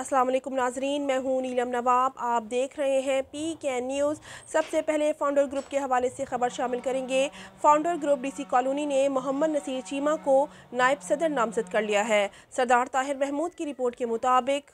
असलम नाजरीन मैं हूँ नीलम नवाब आप देख रहे हैं पी के न्यूज़ सबसे पहले फाउंडर ग्रुप के हवाले से खबर शामिल करेंगे फाउंडर ग्रुप डीसी कॉलोनी ने मोहम्मद नसीर चीमा को नायब सदर नामजद कर लिया है सरदार ताहिर महमूद की रिपोर्ट के मुताबिक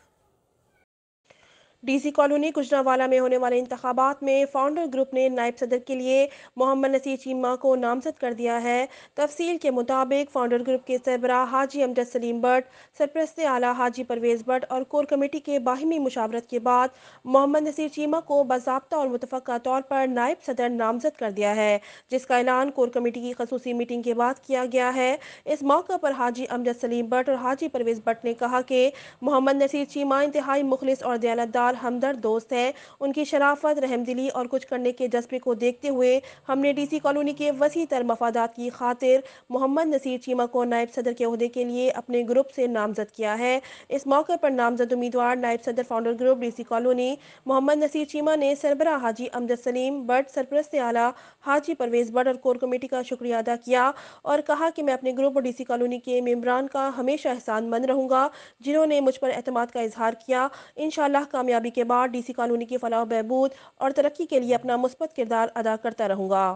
डीसी कॉलोनी कुजनावाला में होने वाले इंतबात में फाउंडर ग्रुप ने नायब सदर के लिए मोहम्मद नसीर चीमा को नामजद कर दिया है तफसील के मुताबिक फाउंडर ग्रुप के सरबरा हाजी अमजद सलीम भट्ट सरप्रस्त आला हाजी परवेज भट्ट और कोर कमेटी के बाहमी मुशावरत के बाद मोहम्मद नसीर चीमा को बाबा और मुतफ़ा तौर पर नायब सदर नामजद कर दिया है जिसका ऐलान कोर कमेटी की खसूसी मीटिंग के बाद किया गया है इस मौके पर हाजी अमजद सलीम भट्ट और हाजी परवेज भट्ट ने कहा कि मोहम्मद नसीर चीमा इंतहाई मुखलिस और दयालदार वफादार हमदर्द दोस्त हैं उनकी शराफत रहमदिली और कुछ करने के जज्बे को देखते हुए हमने डी सी कॉलोनी के वसी तर मफादात की खातिर मोहम्मद नसीर चीमा को नायब सदर के अहदे के लिए अपने ग्रुप से नामजद किया है इस मौके पर नामजद उम्मीदवार नायब सदर founder group D C colony Mohammad Nasir Cheema ने सरबरा हाजी अमजद सलीम बट सरपरस्त आला हाजी परवेज बट और कोर कमेटी का शुक्रिया अदा किया और कहा कि मैं अपने ग्रुप और डीसी कॉलोनी के मेम्बरान का हमेशा एहसान मंद रहूंगा जिन्होंने मुझ पर अहतमाद का इजहार किया इन कामयाब कामयाबी के बाद डीसी कॉलोनी की फलाह बहबूद और तरक्की के लिए अपना मुस्बत किरदार अदा करता रहूंगा